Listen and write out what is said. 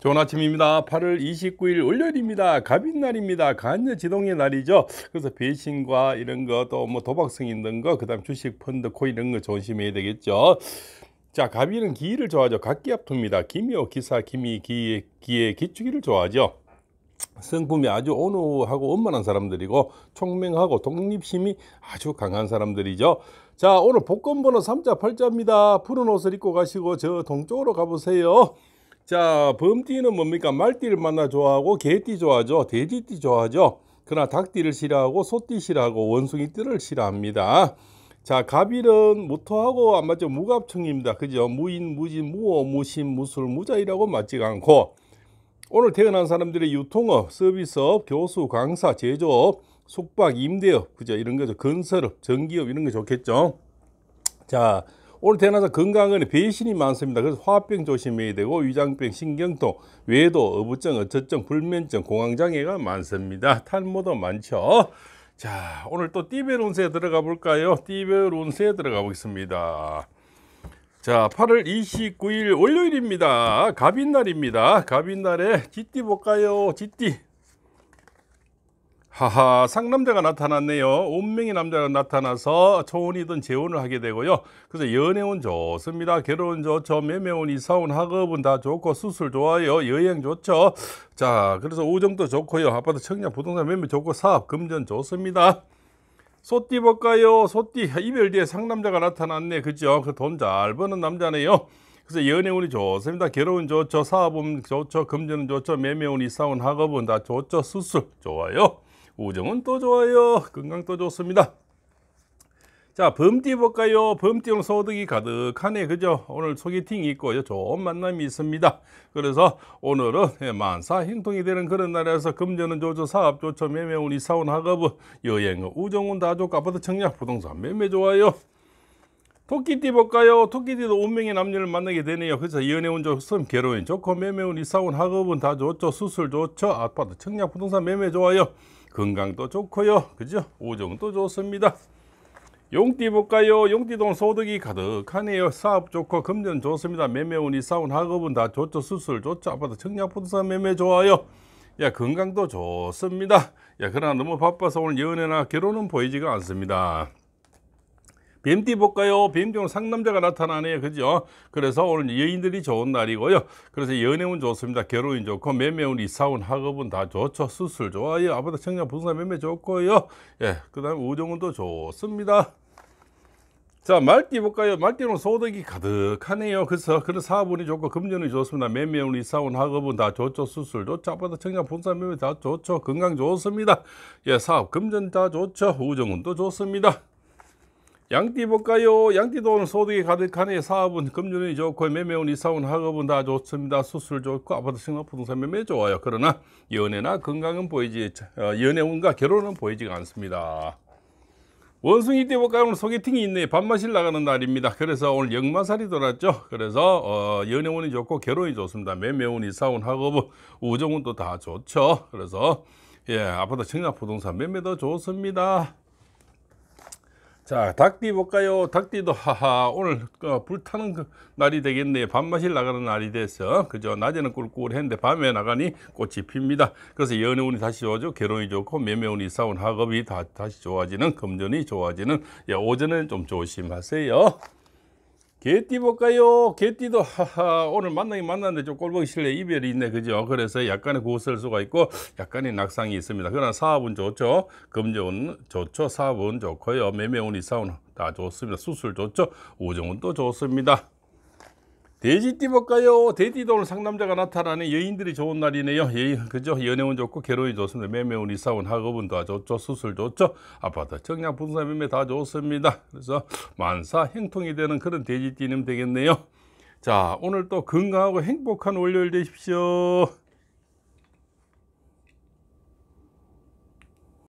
좋은 아침입니다. 8월 29일 월요일입니다. 갑인 날입니다. 간녀 지동의 날이죠. 그래서 배신과 이런 거또뭐 도박성 있는 거, 그 다음 주식, 펀드, 코 이런 거 조심해야 되겠죠. 자, 갑인은 기를 좋아하죠. 각기합토입니다. 기묘, 기사, 기미, 기의, 기의 기축기를 좋아하죠. 성품이 아주 온우하고 원만한 사람들이고 총명하고 독립심이 아주 강한 사람들이죠. 자, 오늘 복권 번호 3자 8자입니다. 푸른 옷을 입고 가시고 저 동쪽으로 가보세요. 자, 범띠는 뭡니까? 말띠를 만나 좋아하고 개띠 좋아하죠. 돼지띠 좋아하죠. 그러나 닭띠를 싫어하고 소띠 싫어하고 원숭이띠를 싫어합니다. 자, 갑일은 무토하고 안 맞죠? 무갑충입니다. 그죠? 무인, 무진, 무어, 무신, 무술, 무자이라고 맞지가 않고 오늘 태어난 사람들의 유통업, 서비스업, 교수, 강사, 제조업, 숙박, 임대업, 그죠? 이런 거죠. 건설업, 전기업 이런 게 좋겠죠. 자, 오늘 대낮에 건강은 배신이 많습니다. 그래서 화병 조심해야 되고 위장병, 신경통, 외도, 어부증, 어처증, 불면증, 공황장애가 많습니다. 탈모도 많죠. 자, 오늘 또 띠베론세에 들어가 볼까요? 띠베론세에 들어가 보겠습니다. 자, 8월 29일 월요일입니다. 갑인날입니다. 갑인날에 쥐띠 볼까요? 쥐띠. 하하 상남자가 나타났네요 운명의 남자가 나타나서 초혼이든 재혼을 하게 되고요 그래서 연애운 좋습니다 결혼 좋죠 매매운 이사운 학업은 다 좋고 수술 좋아요 여행 좋죠 자 그래서 우정도 좋고요 아파트 청약 부동산 매매 좋고 사업 금전 좋습니다 소띠 볼까요 소띠 이별 뒤에 상남자가 나타났네 그죠 그 돈 잘 버는 남자네요 그래서 연애운이 좋습니다. 결혼 좋죠. 사업은 좋죠. 금전은 좋죠. 매매운, 이사운, 학업은 다 좋죠. 수술 좋아요. 우정은 또 좋아요. 건강 또 좋습니다. 자, 범띠 볼까요? 범띠는 소득이 가득하네. 그죠? 오늘 소개팅이 있고요. 좋은 만남이 있습니다. 그래서 오늘은 예, 만사 행통이 되는 그런 날에서 금전은 조조, 사업 조처, 매매운, 이사운, 학업은 여행은 우정은 다족, 아파트 청약, 부동산 매매 좋아요. 토끼띠 볼까요? 토끼띠도 운명의 남녀를 만나게 되네요. 그래서 연애운 좋음, 로혼 좋고, 매매운, 이사운, 학업은 다 좋죠. 수술 좋죠. 아파트, 청약, 부동산 매매 좋아요. 건강도 좋고요. 그죠? 오정도 좋습니다. 용띠 볼까요? 용띠동 소득이 가득하네요. 사업 좋고, 금전 좋습니다. 매매운, 이사운, 학업은 다 좋죠. 수술 좋죠. 아파트, 청약, 부동산 매매 좋아요. 야, 건강도 좋습니다. 야, 그러나 너무 바빠서 오늘 연애나 결혼은 보이지가 않습니다. 뱀띠 볼까요? 뱀종 상남자가 나타나네요. 그죠? 그래서 오늘 여인들이 좋은 날이고요. 그래서 연애운 좋습니다. 결혼이 좋고 매매운, 이사운, 학업은 다 좋죠. 수술 좋아요. 예, 아버지 청년 분사 매매 좋고요. 예, 그 다음에 우정운도 좋습니다. 자 말띠 볼까요 말띠는 소득이 가득하네요 그래서 그런 사업운이 좋고 금전이 좋습니다 매매운 이사운 학업은 다 좋죠 수술 좋죠 아파트 청년 본사 매매 다 좋죠 건강 좋습니다 예 사업 금전 다 좋죠 우정운도 좋습니다 양띠 볼까요? 양띠도 오늘 소득이 가득하네. 사업은 금전이 좋고 매매운 이사운 학업은 다 좋습니다. 수술 좋고 아파트 생활 부동산 매매 좋아요. 그러나 연애나 건강은 보이지 어, 연애운과 결혼은 보이지가 않습니다. 원숭이 띠 볼까요? 오늘 소개팅이 있네. 밥맛이 나가는 날입니다. 그래서 오늘 역마살이 돌았죠. 그래서 어, 연애운이 좋고 결혼이 좋습니다. 매매운 이사운 학업은 우정운도 다 좋죠. 그래서 예, 아파트 생활 부동산 매매 도 좋습니다. 자 닭띠 볼까요 닭띠도 하하 오늘 어, 불타는 그 날이 되겠네 요밤맛이 나가는 날이 돼서 그죠 낮에는 꿀꿀했는데 밤에 나가니 꽃이 핍니다 그래서 연애운이 다시 좋아지고 결혼이 좋고 매매운이 싸운 학업이 다, 다시 좋아지는 금전이 좋아지는 예, 오전에는 좀 조심하세요 개띠 볼까요? 개띠도 하하, 오늘 만나긴 만났는데 좀 꼴보기 싫네 이별이 있네 그죠? 그래서 약간의 구설수가 있고 약간의 낙상이 있습니다. 그러나 사업은 좋죠. 금전은 좋죠. 사업은 좋고요. 매매운 이사운 다 좋습니다. 수술 좋죠. 우정은 또 좋습니다. 돼지띠 볼까요? 돼지도 오늘 상남자가 나타나는 여인들이 좋은 날이네요. 예, 그죠? 연애운 좋고 괴로이 좋습니다. 매매운, 이사운, 학업은 다 좋죠. 수술 좋죠. 아파트, 청약, 분산 매매 다 좋습니다. 그래서 만사 행통이 되는 그런 돼지띠님 되겠네요. 자, 오늘 또 건강하고 행복한 월요일 되십시오.